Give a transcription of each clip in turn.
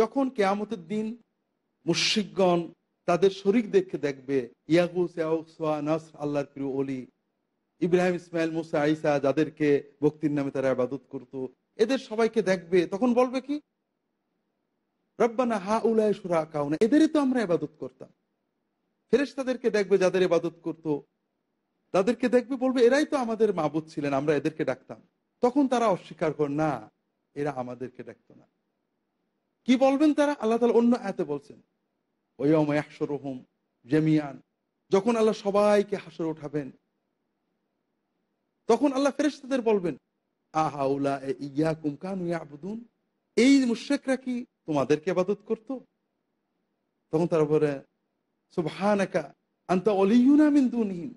যখন কেয়ামতের দিন মুশিকগণ তাদের শরিক দেখে দেখবে ইয়াকুস নাসর আল্লাহর প্রিয় অলি ইব্রাহিম ইসমাইল মুসা আইসা যাদেরকে ভক্তির নামে তারা আবাদত করত এদের সবাইকে দেখবে তখন বলবে কি রব্বানা হা উলায় সুরা কাউনা এদেরই তো আমরা আবাদত করতাম ফেরেস তাদেরকে দেখবে যাদের এবাদত করত তাদেরকে দেখবে বলবে এরাই তো আমাদের মাবুদ ছিলেন আমরা এদেরকে ডাকতাম তখন তারা অস্বীকার কর না এরা আমাদেরকে ডাকতো না কি বলবেন তারা আল্লাহ তালা অন্য এতে বলছেন ওয়ম একশরহম জেমিয়ান যখন আল্লাহ সবাইকে হাসর উঠাবেন তখন আল্লাহ ফেরেস্তাদের বলবেন আহাউলা ইয়া কুমকান ইয়া আবুদুন এই মুশেকরা কি তোমাদেরকে আবাদত করত তখন তারপরে বলে আন্তা অলিউনা মিন্দুনহীন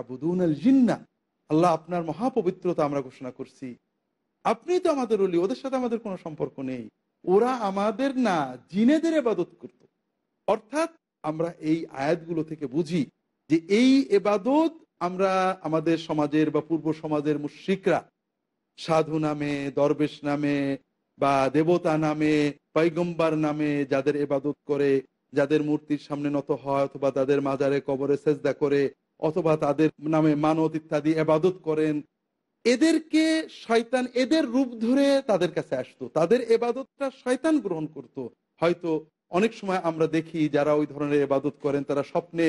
আবুদুন জিন্না আল্লাহ আপনার মহাপবিত্রতা আমরা ঘোষণা করছি আপনি তো আমাদের অলি ওদের সাথে আমাদের কোনো সম্পর্ক নেই ওরা আমাদের না জিনেদের এবাদত করত অর্থাৎ আমরা এই আয়াতগুলো থেকে বুঝি যে এই এবাদত আমরা আমাদের সমাজের বা পূর্ব সমাজের মুশ্রিকরা সাধু নামে দরবেশ নামে বা দেবতা নামে পৈগম্বার নামে যাদের এবাদত করে যাদের মূর্তির সামনে নত হয় অথবা তাদের মাজারে কবরে সেজদা করে অথবা তাদের নামে মানত ইত্যাদি এবাদত করেন এদেরকে শয়তান এদের রূপ ধরে তাদের কাছে আসতো তাদের এবাদতটা শয়তান গ্রহণ করত। হয়তো অনেক সময় আমরা দেখি যারা ওই ধরনের এবাদত করেন তারা স্বপ্নে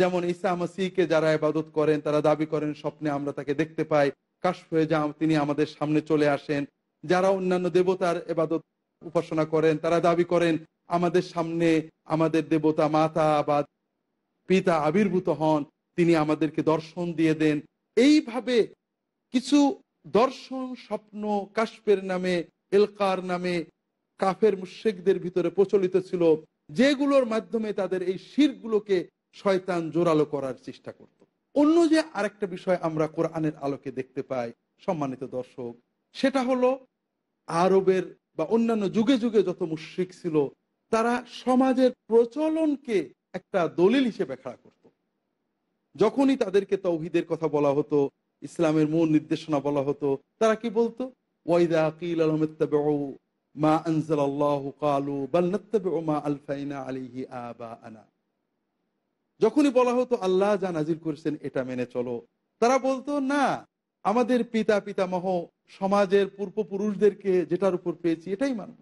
যেমন ইসা মাসিকে যারা এবাদত করেন তারা দাবি করেন স্বপ্নে আমরা তাকে দেখতে পাই কাশ হয়ে যা তিনি আমাদের সামনে চলে আসেন যারা অন্যান্য দেবতার এবাদত উপাসনা করেন তারা দাবি করেন আমাদের সামনে আমাদের দেবতা মাতা বা পিতা আবির্ভূত হন তিনি আমাদেরকে দর্শন দিয়ে দেন এইভাবে কিছু দর্শন স্বপ্ন কাশ্পের নামে এলকার নামে কাফের মুশেকদের ভিতরে প্রচলিত ছিল যেগুলোর মাধ্যমে তাদের এই শিরগুলোকে শয়তান জোরালো করার চেষ্টা করত। অন্য যে আরেকটা বিষয় আমরা কোরআনের আলোকে দেখতে পাই সম্মানিত দর্শক সেটা হলো আরবের বা অন্যান্য যুগে যুগে যত মুশ্রিক ছিল তারা সমাজের প্রচলনকে একটা দলিল হিসেবে খাড়া করত। যখনই তাদেরকে তৌহিদের কথা বলা হতো ইসলামের মূল নির্দেশনা বলা হতো তারা কি বলতো যখনই বলা হতো আল্লাহ যা নাজির করেছেন এটা মেনে চলো তারা বলতো না আমাদের পিতা পিতামহ সমাজের পূর্বপুরুষদেরকে যেটার উপর পেয়েছি এটাই মানব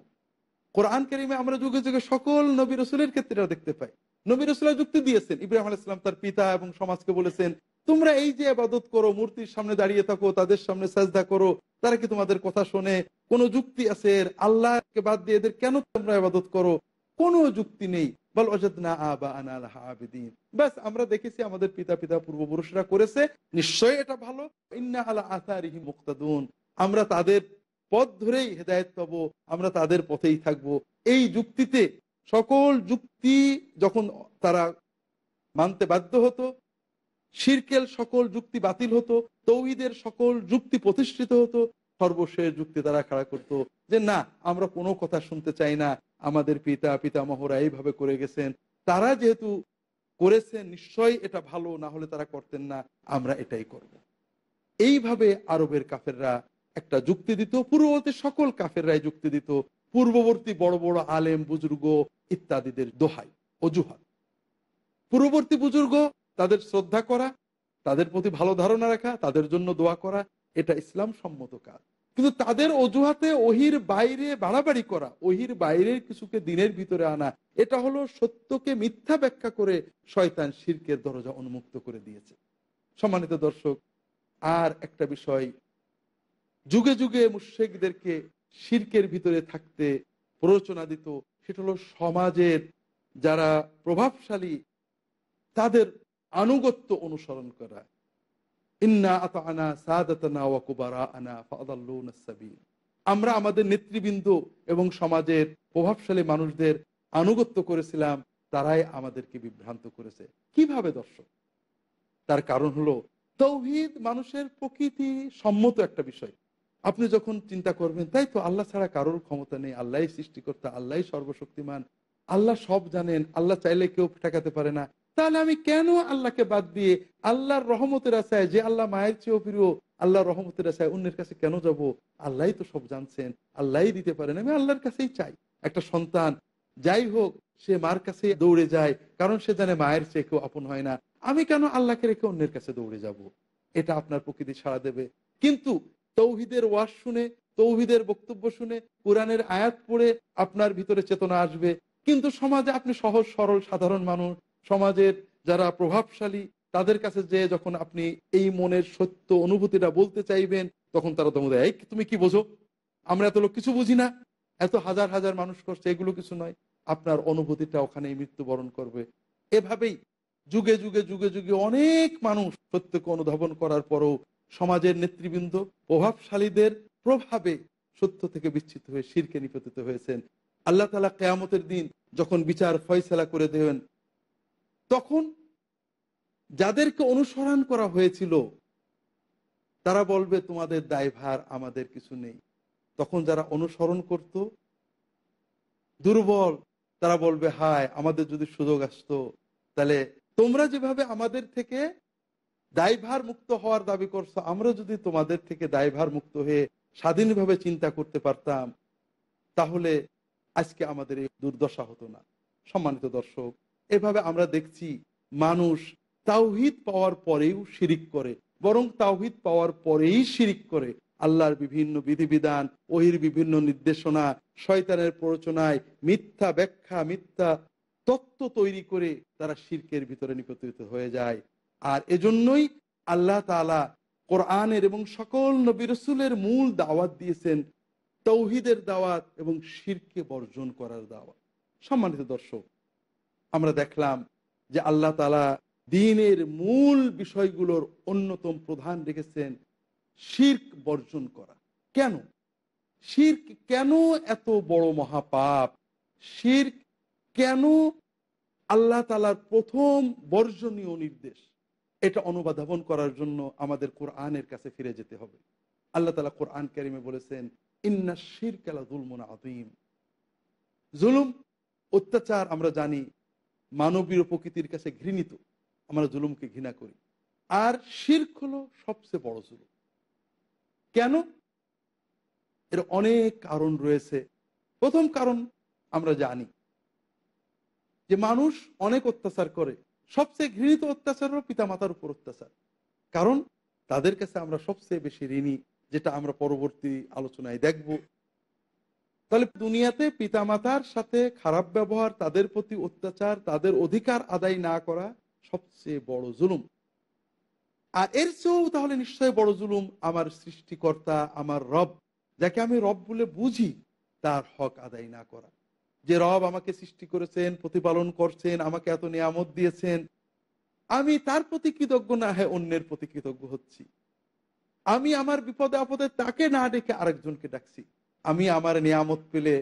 কোরআন কেরিমে আমরা যুগে যুগে সকল নবী রসুলের ক্ষেত্রে দেখতে পাই নবী রসুলা যুক্তি দিয়েছেন ইব্রাহিম আলাইসলাম তার পিতা এবং সমাজকে বলেছেন তোমরা এই যে আবাদত করো মূর্তির সামনে দাঁড়িয়ে থাকো তাদের সামনে সাজদা করো তারা কি তোমাদের কথা শোনে কোনো যুক্তি আছে আল্লাহকে বাদ দিয়ে এদের কেন তোমরা আবাদত করো কোনো যুক্তি নেই বল অজাদনা আবা আনাল হাবিদিন ব্যাস আমরা দেখেছি আমাদের পিতা পিতা পূর্বপুরুষরা করেছে নিশ্চয়ই এটা ভালো ইন্না আলা আসারিহি মুক্তাদুন আমরা তাদের পথ ধরেই হেদায়ত পাব আমরা তাদের পথেই থাকব এই যুক্তিতে সকল যুক্তি যখন তারা মানতে বাধ্য হতো শিরকেল সকল যুক্তি বাতিল হতো তৌহিদের সকল যুক্তি প্রতিষ্ঠিত হতো সর্বশেষ যুক্তি তারা খাড়া করত যে না আমরা কোনো কথা শুনতে চাই না আমাদের পিতা পিতামহরা এইভাবে করে গেছেন তারা যেহেতু করেছেন নিশ্চয়ই এটা ভালো না হলে তারা করতেন না আমরা এটাই করব এইভাবে আরবের কাফেররা একটা যুক্তি দিত পূর্ববর্তী সকল কাফেররাই যুক্তি দিত পূর্ববর্তী বড় বড় আলেম বুজুর্গ ইত্যাদিদের দোহাই অজুহাত পূর্ববর্তী বুজুর্গ তাদের শ্রদ্ধা করা তাদের প্রতি ভালো ধারণা রাখা তাদের জন্য দোয়া করা এটা ইসলাম সম্মত কাজ কিন্তু তাদের অজুহাতে ওহির বাইরে বাড়াবাড়ি করা ওহির বাইরের কিছুকে দিনের ভিতরে আনা এটা হলো সত্যকে মিথ্যা ব্যাখ্যা করে শয়তান শির্কের দরজা উন্মুক্ত করে দিয়েছে সম্মানিত দর্শক আর একটা বিষয় যুগে যুগে মুশেকদেরকে শির্কের ভিতরে থাকতে প্ররোচনা দিত সেটা হলো সমাজের যারা প্রভাবশালী তাদের আনুগত্য অনুসরণ করা ইন্না আতানা সাদাতানা ওয়াকুবারা আনা ফাদাল্লুনাসাবিল আমরা আমাদের নেতৃবৃন্দ এবং সমাজের প্রভাবশালী মানুষদের আনুগত্য করেছিলাম তারাই আমাদেরকে বিভ্রান্ত করেছে কিভাবে দর্শক তার কারণ হলো তৌহিদ মানুষের প্রকৃতি সম্মত একটা বিষয় আপনি যখন চিন্তা করবেন তাই তো আল্লাহ ছাড়া কারোর ক্ষমতা নেই আল্লাহ সৃষ্টিকর্তা আল্লাহ সর্বশক্তিমান আল্লাহ সব জানেন আল্লাহ চাইলে কেউ ঠেকাতে পারে না তাহলে আমি কেন আল্লাহকে বাদ দিয়ে আল্লাহর রহমতের আশায় যে আল্লাহ মায়ের চেয়েও প্রিয় আল্লাহ রহমতের আশায় অন্যের কাছে কেন যাব আল্লাহ তো সব জানছেন আল্লাহ দিতে পারেন আমি আল্লাহর কাছেই চাই একটা সন্তান যাই হোক সে মার কাছে দৌড়ে যায় কারণ সে জানে মায়ের চেয়ে কেউ আপন হয় না আমি কেন আল্লাহকে রেখে অন্যের কাছে দৌড়ে যাব। এটা আপনার প্রকৃতি সাড়া দেবে কিন্তু তৌহিদের ওয়াস শুনে তৌহিদের বক্তব্য শুনে কোরআনের আয়াত পড়ে আপনার ভিতরে চেতনা আসবে কিন্তু সমাজে আপনি সহজ সরল সাধারণ মানুষ সমাজের যারা প্রভাবশালী তাদের কাছে যে যখন আপনি এই মনের সত্য অনুভূতিটা বলতে চাইবেন তখন তারা তোমাদের এই তুমি কি বোঝো আমরা এত লোক কিছু বুঝি না এত হাজার হাজার মানুষ করছে এগুলো কিছু নয় আপনার অনুভূতিটা ওখানে মৃত্যুবরণ করবে এভাবেই যুগে যুগে যুগে যুগে অনেক মানুষ সত্যকে অনুধাবন করার পরও সমাজের নেতৃবৃন্দ প্রভাবশালীদের প্রভাবে সত্য থেকে বিচ্ছিত হয়ে শিরকে নিপতিত হয়েছেন আল্লাহ তালা কেয়ামতের দিন যখন বিচার ফয়সলা করে দেবেন তখন যাদেরকে অনুসরণ করা হয়েছিল তারা বলবে তোমাদের দায়ভার আমাদের কিছু নেই তখন যারা অনুসরণ করত দুর্বল তারা বলবে হায় আমাদের যদি সুযোগ আসত তাহলে তোমরা যেভাবে আমাদের থেকে দায়ভার মুক্ত হওয়ার দাবি করছো আমরা যদি তোমাদের থেকে দায়ভার মুক্ত হয়ে স্বাধীনভাবে চিন্তা করতে পারতাম তাহলে আজকে আমাদের এই দুর্দশা হতো না সম্মানিত দর্শক এভাবে আমরা দেখছি মানুষ তাওহিদ পাওয়ার পরেও শিরিক করে বরং তাওহিদ পাওয়ার পরেই শিরিক করে আল্লাহর বিভিন্ন বিধিবিধান ওহির বিভিন্ন নির্দেশনা শয়তানের প্ররোচনায় মিথ্যা ব্যাখ্যা মিথ্যা তত্ত্ব তৈরি করে তারা শির্কের ভিতরে নিপতিত হয়ে যায় আর এজন্যই আল্লাহ তালা কোরআনের এবং সকল নবী রসুলের মূল দাওয়াত দিয়েছেন তৌহিদের দাওয়াত এবং শিরকে বর্জন করার দাওয়াত সম্মানিত দর্শক আমরা দেখলাম যে আল্লাহ তালা দিনের মূল বিষয়গুলোর অন্যতম প্রধান রেখেছেন শির্ক বর্জন করা কেন শির্ক কেন এত বড় মহাপাপ শির্ক কেন আল্লাহ তালার প্রথম বর্জনীয় নির্দেশ এটা অনুবাদন করার জন্য আমাদের কোরআনের কাছে ফিরে যেতে হবে আল্লাহ তালা কোরআন কারিমে বলেছেন ইন্না শির কালা জুলমুন আদিম জুলুম অত্যাচার আমরা জানি মানবীয় প্রকৃতির কাছে ঘৃণিত আমরা জুলুমকে ঘৃণা করি আর শির্ক হলো সবচেয়ে বড় জুলুম কেন এর অনেক কারণ রয়েছে প্রথম কারণ আমরা জানি যে মানুষ অনেক অত্যাচার করে সবচেয়ে ঘৃণিত অত্যাচার হলো মাতার উপর অত্যাচার কারণ তাদের কাছে আমরা সবচেয়ে বেশি ঋণী যেটা আমরা পরবর্তী আলোচনায় দেখব তাহলে দুনিয়াতে পিতামাতার সাথে খারাপ ব্যবহার তাদের প্রতি অত্যাচার তাদের অধিকার আদায় না করা সবচেয়ে বড় জুলুম আর এর চেয়েও তাহলে নিশ্চয় বড় জুলুম আমার সৃষ্টিকর্তা আমার রব যাকে আমি রব বলে বুঝি তার হক আদায় না করা যে রব আমাকে সৃষ্টি করেছেন প্রতিপালন করছেন আমাকে এত নিয়ামত দিয়েছেন আমি তার প্রতি কৃতজ্ঞ না হয় হ্যাঁ, অন্যের প্রতি কৃতজ্ঞ হচ্ছি আমি আমার বিপদে আপদে তাকে না ডেকে আরেকজনকে ডাকছি আমি আমার নিয়ামত পেলে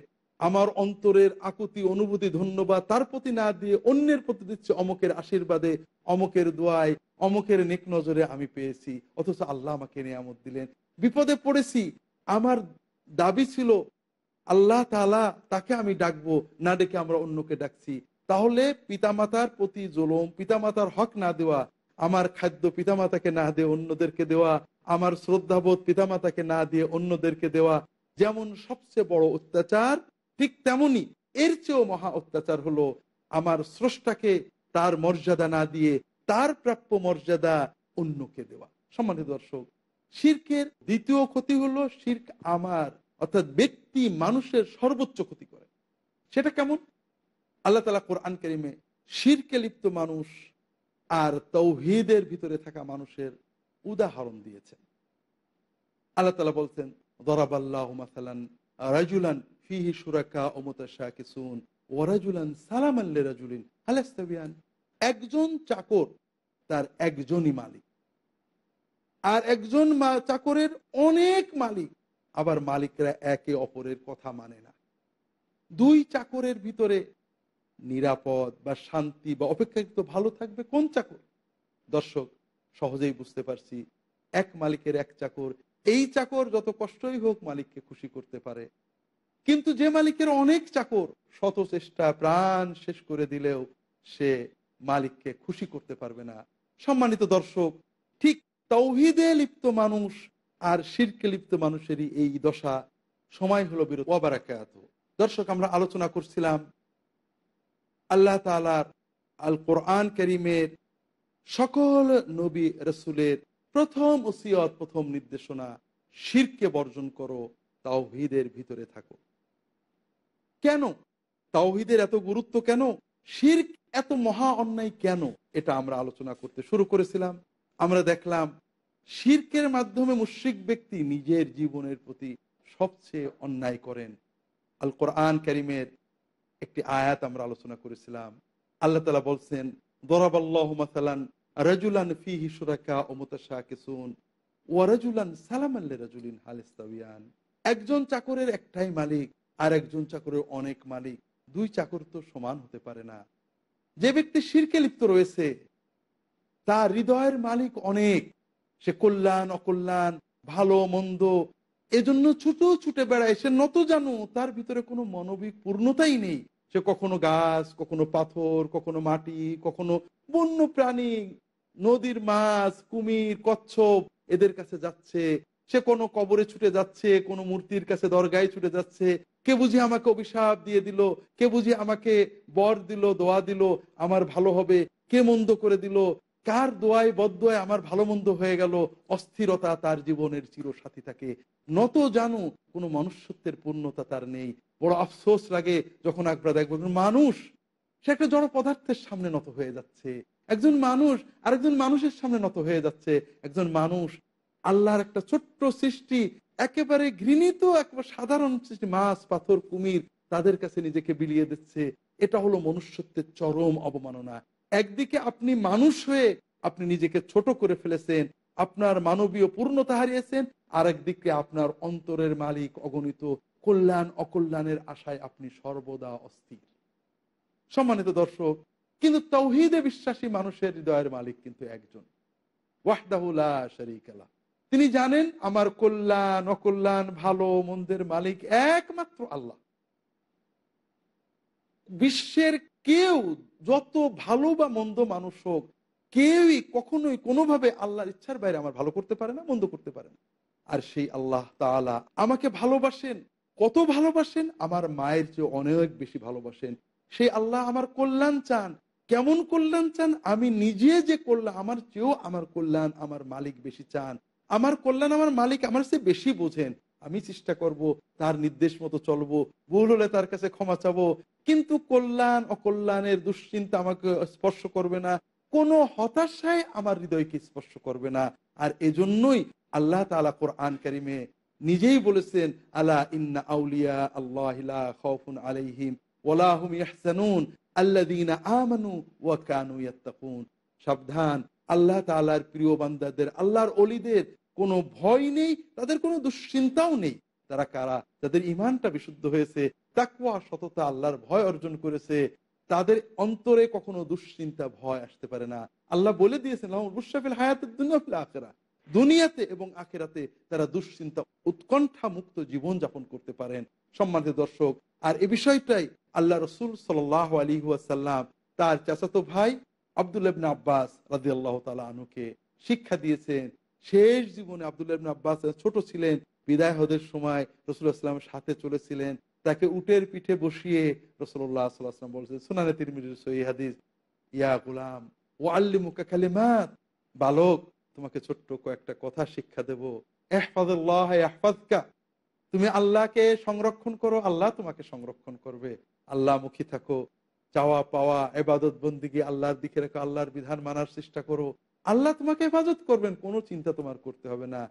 আমার অন্তরের আকুতি অনুভূতি ধন্যবাদ তার প্রতি না দিয়ে অন্যের প্রতি দিচ্ছে অমকের আশীর্বাদে অমকের দোয়ায় অমকের নেক নজরে আমি পেয়েছি অথচ আল্লাহ আমাকে নিয়ামত দিলেন বিপদে পড়েছি আমার দাবি ছিল আল্লাহ তালা তাকে আমি ডাকবো না ডেকে আমরা অন্যকে ডাকছি তাহলে পিতামাতার প্রতি জোলম পিতামাতার হক না দেওয়া আমার খাদ্য পিতামাতাকে না দিয়ে অন্যদেরকে দেওয়া আমার শ্রদ্ধাবোধ পিতামাতাকে না দিয়ে অন্যদেরকে দেওয়া যেমন সবচেয়ে বড় অত্যাচার ঠিক তেমনি এর চেয়েও মহা অত্যাচার হলো আমার স্রষ্টাকে তার মর্যাদা না দিয়ে তার প্রাপ্য মর্যাদা অন্যকে দেওয়া সম্মানিত দর্শক শির্কের দ্বিতীয় ক্ষতি হলো শির্ক আমার অর্থাৎ ব্যক্তি মানুষের সর্বোচ্চ ক্ষতি করে সেটা কেমন আল্লাহ তালা কোরআন করিমে শিরকে লিপ্ত মানুষ আর তৌহিদের ভিতরে থাকা মানুষের উদাহরণ দিয়েছেন আল্লাহ তালা বলছেন একজন চাকর তার একজনই মালিক আর একজন চাকরের অনেক মালিক আবার মালিকরা একে অপরের কথা মানে না দুই চাকরের ভিতরে নিরাপদ বা শান্তি বা অপেক্ষাকৃত ভালো থাকবে কোন চাকর দর্শক সহজেই বুঝতে পারছি এক মালিকের এক চাকর এই চাকর যত কষ্টই হোক মালিককে খুশি করতে পারে কিন্তু যে মালিকের অনেক চাকর শত চেষ্টা প্রাণ শেষ করে দিলেও সে মালিককে খুশি করতে পারবে না সম্মানিত দর্শক ঠিক তৌহিদে লিপ্ত মানুষ আর শিরকে লিপ্ত মানুষেরই এই দশা সময় হলো বিরোধ অবারাকাত দর্শক আমরা আলোচনা করছিলাম আল্লাহ তালার আল কোরআন করিমের সকল নবী রসুলের প্রথম ওসিয়ত প্রথম নির্দেশনা শিরকে বর্জন করো তাওহিদের ভিতরে থাকো কেন তাওহিদের এত গুরুত্ব কেন শির এত মহা অন্যায় কেন এটা আমরা আলোচনা করতে শুরু করেছিলাম আমরা দেখলাম শির্কের মাধ্যমে মুশ্রিক ব্যক্তি নিজের জীবনের প্রতি সবচেয়ে অন্যায় করেন আল কোরআন করিমের একটি আয়াত আমরা আলোচনা করেছিলাম আল্লাহ তালা বলছেন দরাবাল্লাহ মাসালান রাজুলান ফিহি সুরাকা ওমতাশা কিসুন ওয়ারাজুলান সালামাল্লে রাজুলিন হালিস্তাবিয়ান একজন চাকরের একটাই মালিক আর একজন চাকরের অনেক মালিক দুই চাকর তো সমান হতে পারে না যে ব্যক্তি শিরকে লিপ্ত রয়েছে তার হৃদয়ের মালিক অনেক সে কল্যাণ অকল্যাণ ভালো মন্দ এজন্য ছুটো ছুটে বেড়ায় সে নত জানো তার ভিতরে কোনো মানবিক পূর্ণতাই নেই সে কখনো গাছ কখনো পাথর কখনো মাটি কখনো বন্য প্রাণী নদীর মাছ কুমির কচ্ছপ এদের কাছে যাচ্ছে সে কোনো কবরে ছুটে যাচ্ছে কোনো মূর্তির কাছে দরগায় ছুটে যাচ্ছে কে বুঝি আমাকে অভিশাপ দিয়ে দিল কে বুঝি আমাকে বর দিল দোয়া দিল আমার ভালো হবে কে মন্দ করে দিল কার দোয়ায় বদোয়ায় আমার ভালো মন্দ হয়ে গেল অস্থিরতা তার জীবনের চিরসাথী থাকে নত জানো কোনো মনুষ্যত্বের পূর্ণতা তার নেই বড় আফসোস লাগে যখন আকবরা দেখবেন মানুষ সে একটা জড় পদার্থের সামনে নত হয়ে যাচ্ছে একজন মানুষ আরেকজন মানুষের সামনে নত হয়ে যাচ্ছে একজন মানুষ আল্লাহর একটা ছোট্ট সৃষ্টি একেবারে ঘৃণিত একবার সাধারণ সৃষ্টি মাছ পাথর কুমির তাদের কাছে নিজেকে বিলিয়ে দিচ্ছে এটা হলো মনুষ্যত্বের চরম অবমাননা একদিকে আপনি মানুষ হয়ে আপনি নিজেকে ছোট করে ফেলেছেন আপনার মানবীয় পূর্ণতা হারিয়েছেন আর একদিকে আপনার অন্তরের মালিক অগণিত কল্যাণ অকল্যাণের আশায় আপনি সর্বদা অস্থির সম্মানিত দর্শক কিন্তু তৌহিদে বিশ্বাসী মানুষের হৃদয়ের মালিক কিন্তু একজন ওয়াহদাহুল্লা শরিকালা তিনি জানেন আমার কল্যাণ অকল্যাণ ভালো মন্দের মালিক একমাত্র আল্লাহ বিশ্বের কেউ যত ভালো বা মন্দ মানুষ হোক কেউই কখনোই কোনোভাবে আল্লাহর ইচ্ছার বাইরে আমার ভালো করতে পারে না মন্দ করতে পারে না আর সেই আল্লাহ তালা আমাকে ভালোবাসেন কত ভালোবাসেন আমার মায়ের চেয়ে অনেক বেশি ভালোবাসেন সেই আল্লাহ আমার কল্যাণ চান কেমন কল্যাণ চান আমি নিজে যে কল্যাণ আমার চেয়েও আমার কল্যাণ আমার মালিক বেশি চান আমার কল্যাণ আমার মালিক আমার সে বেশি বোঝেন আমি চেষ্টা করব তার নির্দেশ মতো চলবো ভুল হলে তার কাছে ক্ষমা চাবো কিন্তু কল্যাণ অকল্যাণের দুশ্চিন্তা আমাকে স্পর্শ করবে না কোনো হতাশায় আমার হৃদয়কে স্পর্শ করবে না আর এজন্যই আল্লাহ তালা কোরআন কারিমে নিজেই বলেছেন আল্লাহ ইন্না আউলিয়া আল্লাহ আলাইহিম সাবধান আল্লাহ তালার প্রিয় বান্দাদের আল্লাহর অলিদের কোনো ভয় নেই তাদের কোনো দুশ্চিন্তাও নেই তারা কারা তাদের ইমানটা বিশুদ্ধ হয়েছে তাকুয়া সততা আল্লাহর ভয় অর্জন করেছে তাদের অন্তরে কখনো দুশ্চিন্তা ভয় আসতে পারে না আল্লাহ বলে দিয়েছেন আখেরা দুনিয়াতে এবং আখেরাতে তারা দুশ্চিন্তা উৎকণ্ঠা মুক্ত জীবন যাপন করতে পারেন সম্মানিত দর্শক আর এ বিষয়টাই আল্লাহ রসুল সাল্লাহ আলী ওয়াসাল্লাম তার চাচাতো ভাই আবদুল্লাবিন আব্বাস রাজি আল্লাহ তালা আনুকে শিক্ষা দিয়েছেন শেষ জীবনে আবদুল্লাবিন আব্বাস ছোট ছিলেন বিদায় হদের সময় রসুল আসলামের সাথে চলেছিলেন তাকে উটের পিঠে বসিয়ে রসল্লাহ সাল্লাম বলছেন সোনানে তিরমির মির হাদিস ইয়া গুলাম ও আল্লি মুকা কালিমাত বালক তোমাকে ছোট্ট কয়েকটা কথা শিক্ষা দেবো তুমি আল্লাহকে সংরক্ষণ করো আল্লাহ তোমাকে সংরক্ষণ করবে আল্লাহমুখী থাকো চাওয়া পাওয়া এবাদত বন্দিগি আল্লাহর দিকে রেখো আল্লাহর বিধান মানার চেষ্টা করো আল্লাহ তোমাকে হেফাজত করবেন কোনো চিন্তা তোমার করতে হবে না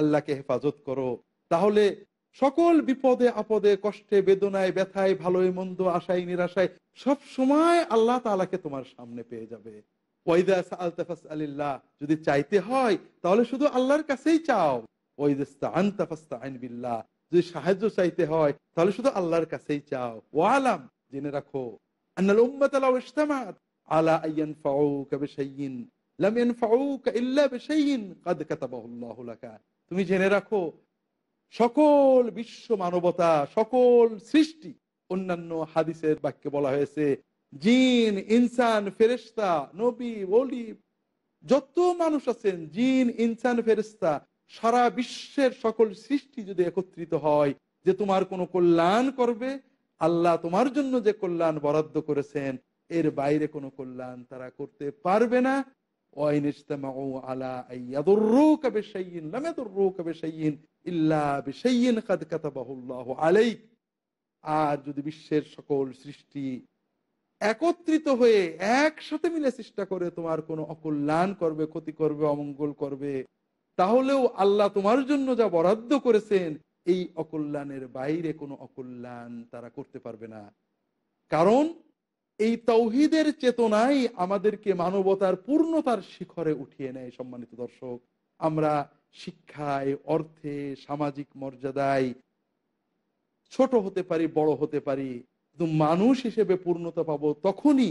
আল্লাহকে হেফাজত করো তাহলে সকল বিপদে আপদে কষ্টে বেদনায় ব্যথায় ভালোই মন্দ আশায় নিরাশায় সব সময় আল্লাহ তালাকে তোমার সামনে পেয়ে যাবে আলিল্লাহ যদি চাইতে হয় তাহলে শুধু আল্লাহর কাছেই চাও ওয়াইদাস্তা আনতাফাস্তা আইন বিল্লাহ যদি সাহায্য চাইতে হয় তাহলে শুধু আল্লাহর কাছেই চাও ও আলাম জেনে রাখো তুমি জেনে রাখো সকল বিশ্ব মানবতা সকল সৃষ্টি অন্যান্য হাদিসের বাক্যে বলা হয়েছে জিন ইনসান ফেরেস্তা নবী বলি যত মানুষ আছেন জিন ইনসান ফেরেস্তা সারা বিশ্বের সকল সৃষ্টি যদি একত্রিত হয় যে তোমার কোনো কল্যাণ করবে আল্লাহ তোমার জন্য যে কল্যাণ বরাদ্দ করেছেন এর বাইরে কোনো কল্যাণ তারা করতে পারবে না আর যদি বিশ্বের সকল সৃষ্টি একত্রিত হয়ে একসাথে মিলে চেষ্টা করে তোমার কোনো অকল্যাণ করবে ক্ষতি করবে অমঙ্গল করবে তাহলেও আল্লাহ তোমার জন্য যা বরাদ্দ করেছেন এই অকল্যাণের বাইরে কোনো অকল্যাণ তারা করতে পারবে না কারণ এই তৌহিদের চেতনাই আমাদেরকে মানবতার পূর্ণতার শিখরে উঠিয়ে নেয় সম্মানিত দর্শক আমরা শিক্ষায় অর্থে সামাজিক মর্যাদায় ছোট হতে পারি বড় হতে পারি কিন্তু মানুষ হিসেবে পূর্ণতা পাবো তখনই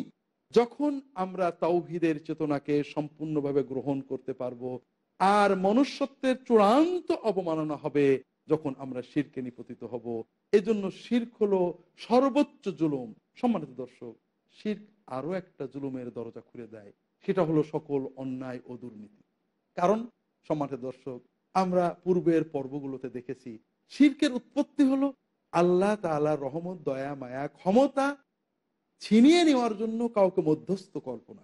যখন আমরা তাওহিদের চেতনাকে সম্পূর্ণভাবে গ্রহণ করতে পারবো আর মনুষ্যত্বের চূড়ান্ত অবমাননা হবে যখন আমরা শিরকে নিপতিত হব এজন্য শির্ক হলো সর্বোচ্চ জুলুম সম্মানিত দর্শক শির্ক আরও একটা জুলুমের দরজা খুলে দেয় সেটা হলো সকল অন্যায় ও দুর্নীতি কারণ সম্মানিত দর্শক আমরা পূর্বের পর্বগুলোতে দেখেছি শির্কের উৎপত্তি হলো আল্লাহ তালা রহমত দয়া মায়া ক্ষমতা ছিনিয়ে নেওয়ার জন্য কাউকে মধ্যস্থ কল্পনা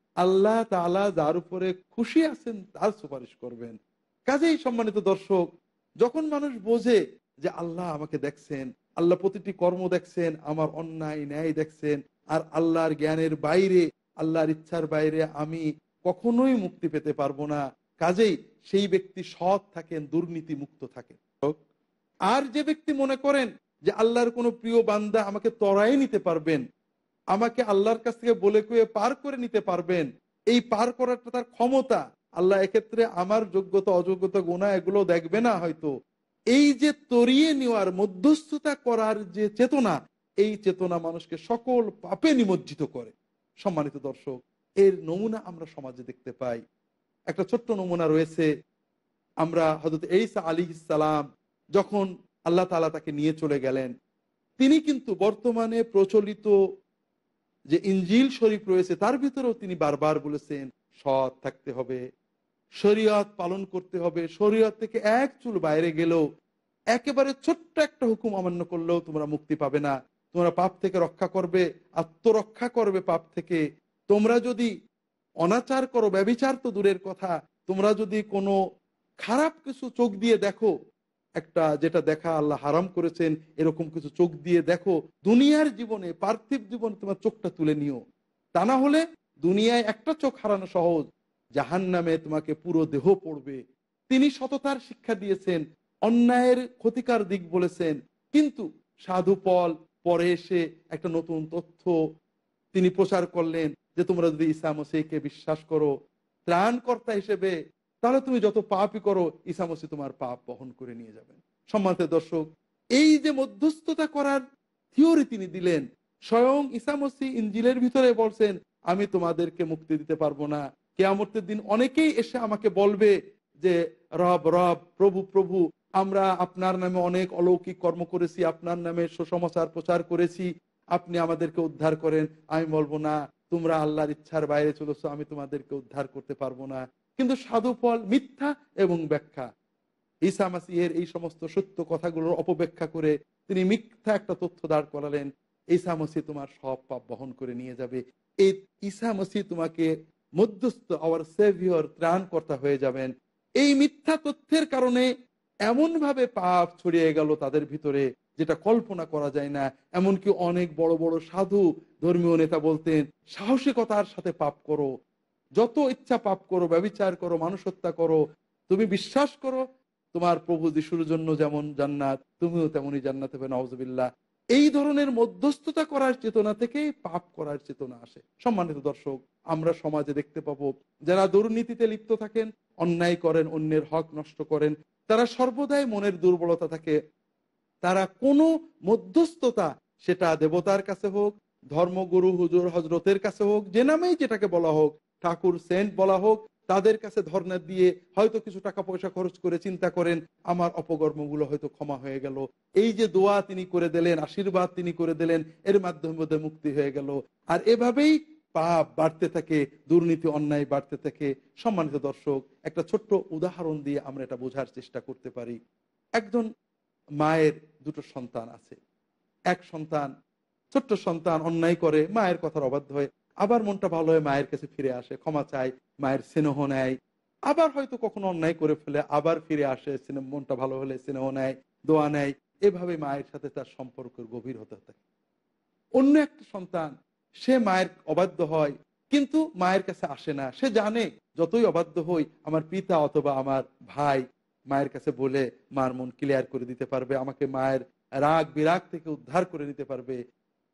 আল্লাহ তালা যার উপরে খুশি আছেন তার সুপারিশ করবেন কাজেই সম্মানিত দর্শক যখন মানুষ বোঝে যে আল্লাহ আমাকে দেখছেন আল্লাহ প্রতিটি কর্ম দেখছেন আমার অন্যায় ন্যায় দেখছেন আর আল্লাহর জ্ঞানের বাইরে আল্লাহর ইচ্ছার বাইরে আমি কখনোই মুক্তি পেতে পারবো না কাজেই সেই ব্যক্তি সৎ থাকেন দুর্নীতি মুক্ত থাকে আর যে ব্যক্তি মনে করেন যে আল্লাহর কোনো প্রিয় বান্দা আমাকে তরাই নিতে পারবেন আমাকে আল্লাহর কাছ থেকে বলে কুয়ে পার করে নিতে পারবেন এই পার করাটা তার ক্ষমতা আল্লাহ এক্ষেত্রে আমার যোগ্যতা অযোগ্যতা গোনা এগুলো দেখবে না হয়তো এই যে তরিয়ে নেওয়ার মধ্যস্থতা করার যে চেতনা এই চেতনা মানুষকে সকল পাপে নিমজ্জিত করে সম্মানিত দর্শক এর নমুনা আমরা সমাজে দেখতে পাই একটা ছোট্ট নমুনা রয়েছে আমরা হজরত এইসা আলী ইসালাম যখন আল্লাহ তালা তাকে নিয়ে চলে গেলেন তিনি কিন্তু বর্তমানে প্রচলিত যে ইঞ্জিল শরীফ রয়েছে তার ভিতরেও তিনি বারবার বলেছেন সৎ থাকতে হবে শরীয়ত পালন করতে হবে শরীয়ত থেকে এক চুল বাইরে গেলেও একেবারে ছোট্ট একটা হুকুম অমান্য করলেও তোমরা মুক্তি পাবে না তোমরা পাপ থেকে রক্ষা করবে আত্মরক্ষা করবে পাপ থেকে তোমরা যদি অনাচার করো ব্যবিচার তো দূরের কথা তোমরা যদি কোনো খারাপ কিছু চোখ দিয়ে দেখো একটা যেটা দেখা আল্লাহ হারাম করেছেন এরকম কিছু চোখ দিয়ে দেখো দুনিয়ার জীবনে পার্থিব জীবনে তোমার চোখটা তুলে নিও তা না হলে দুনিয়ায় একটা চোখ হারানো সহজ জাহান নামে তোমাকে পুরো দেহ পড়বে তিনি সততার শিক্ষা দিয়েছেন অন্যায়ের ক্ষতিকার দিক বলেছেন কিন্তু সাধু পল পরে এসে একটা নতুন তথ্য তিনি প্রচার করলেন যে তোমরা যদি ইসলাম সেকে বিশ্বাস করো ত্রাণকর্তা হিসেবে তাহলে তুমি যত পাপই করো মসি তোমার পাপ বহন করে নিয়ে যাবেন সম্মানিত দর্শক এই যে মধ্যস্থতা করার থিওরি তিনি দিলেন স্বয়ং মসি ইঞ্জিলের ভিতরে বলছেন আমি তোমাদেরকে মুক্তি দিতে পারবো না কেয়ামতের দিন অনেকেই এসে আমাকে বলবে যে রব রব প্রভু প্রভু আমরা আপনার নামে অনেক অলৌকিক কর্ম করেছি আপনার নামে সুসমাচার প্রচার করেছি আপনি আমাদেরকে উদ্ধার করেন আমি বলবো না তোমরা আল্লাহর ইচ্ছার বাইরে চলেছ আমি তোমাদেরকে উদ্ধার করতে পারবো না কিন্তু সাধু ফল মিথ্যা এবং ব্যাখ্যা ঈসা মাসিহের এই সমস্ত সত্য কথাগুলোর অপব্যাখ্যা করে তিনি মিথ্যা একটা তথ্য দাঁড় করালেন ঈসা মসি তোমার সব পাপ বহন করে নিয়ে যাবে এই ঈসা মসি তোমাকে মধ্যস্থ আওয়ার সেভিওর ত্রাণকর্তা হয়ে যাবেন এই মিথ্যা তথ্যের কারণে এমনভাবে পাপ ছড়িয়ে গেল তাদের ভিতরে যেটা কল্পনা করা যায় না এমনকি অনেক বড় বড় সাধু ধর্মীয় নেতা বলতেন সাহসিকতার সাথে পাপ করো যত ইচ্ছা পাপ করো ব্যবচার করো মানুষ হত্যা করো তুমি বিশ্বাস করো তোমার প্রভু যিশুর জন্য যেমন জান্নাত তুমিও তেমনই জান্নাত হবে নওয়াজবিল্লা এই ধরনের মধ্যস্থতা করার চেতনা থেকেই পাপ করার চেতনা আসে সম্মানিত দর্শক আমরা সমাজে দেখতে পাবো যারা দুর্নীতিতে লিপ্ত থাকেন অন্যায় করেন অন্যের হক নষ্ট করেন তারা সর্বদাই মনের দুর্বলতা থাকে তারা কোনো মধ্যস্থতা সেটা দেবতার কাছে হোক ধর্মগুরু হুজুর হজরতের কাছে হোক যে নামেই যেটাকে বলা হোক ঠাকুর সেন্ট বলা হোক তাদের কাছে ধর্ণা দিয়ে হয়তো কিছু টাকা পয়সা খরচ করে চিন্তা করেন আমার অপকর্মগুলো হয়তো ক্ষমা হয়ে গেল এই যে দোয়া তিনি করে দিলেন আশীর্বাদ তিনি করে দিলেন এর মাধ্যমে মুক্তি হয়ে গেল আর এভাবেই পাপ বাড়তে থাকে দুর্নীতি অন্যায় বাড়তে থাকে সম্মানিত দর্শক একটা ছোট্ট উদাহরণ দিয়ে আমরা এটা বোঝার চেষ্টা করতে পারি একজন মায়ের দুটো সন্তান আছে এক সন্তান ছোট্ট সন্তান অন্যায় করে মায়ের কথার অবাধ্য হয় আবার মনটা ভালো হয় মায়ের কাছে ফিরে আসে ক্ষমা চায় মায়ের স্নেহ নেয় আবার হয়তো কখনো অন্যায় করে ফেলে আবার ফিরে আসে মনটা ভালো হলে স্নেহ নেয় দোয়া নেয় এভাবে মায়ের সাথে তার সম্পর্ক গভীর হতে থাকে অন্য একটা সন্তান সে মায়ের অবাধ্য হয় কিন্তু মায়ের কাছে আসে না সে জানে যতই অবাধ্য হই আমার পিতা অথবা আমার ভাই মায়ের কাছে বলে মার মন ক্লিয়ার করে দিতে পারবে আমাকে মায়ের রাগ বিরাগ থেকে উদ্ধার করে নিতে পারবে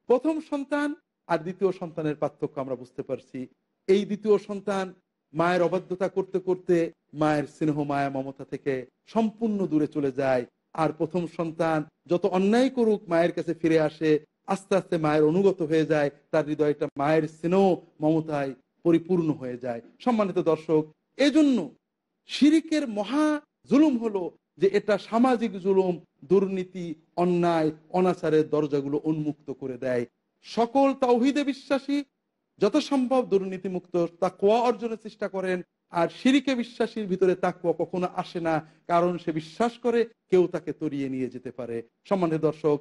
প্রথম সন্তান আর দ্বিতীয় সন্তানের পার্থক্য আমরা বুঝতে পারছি এই দ্বিতীয় সন্তান মায়ের অবাধ্যতা করতে করতে মায়ের স্নেহ মায়া মমতা থেকে সম্পূর্ণ দূরে চলে যায় আর প্রথম সন্তান যত অন্যায় করুক মায়ের কাছে ফিরে আসে আস্তে আস্তে মায়ের অনুগত হয়ে যায় তার হৃদয়টা মায়ের স্নেহ মমতায় পরিপূর্ণ হয়ে যায় সম্মানিত দর্শক এজন্য শিরিকের মহা জুলুম হলো যে এটা সামাজিক জুলুম দুর্নীতি অন্যায় অনাচারের দরজাগুলো উন্মুক্ত করে দেয় সকল তাওহিদে বিশ্বাসী যত সম্ভব দুর্নীতিমুক্ত কোয়া অর্জনের চেষ্টা করেন আর সিরিকে বিশ্বাসীর ভিতরে তাকুয়া কখনো আসে না কারণ সে বিশ্বাস করে কেউ তাকে তরিয়ে নিয়ে যেতে পারে সম্মানের দর্শক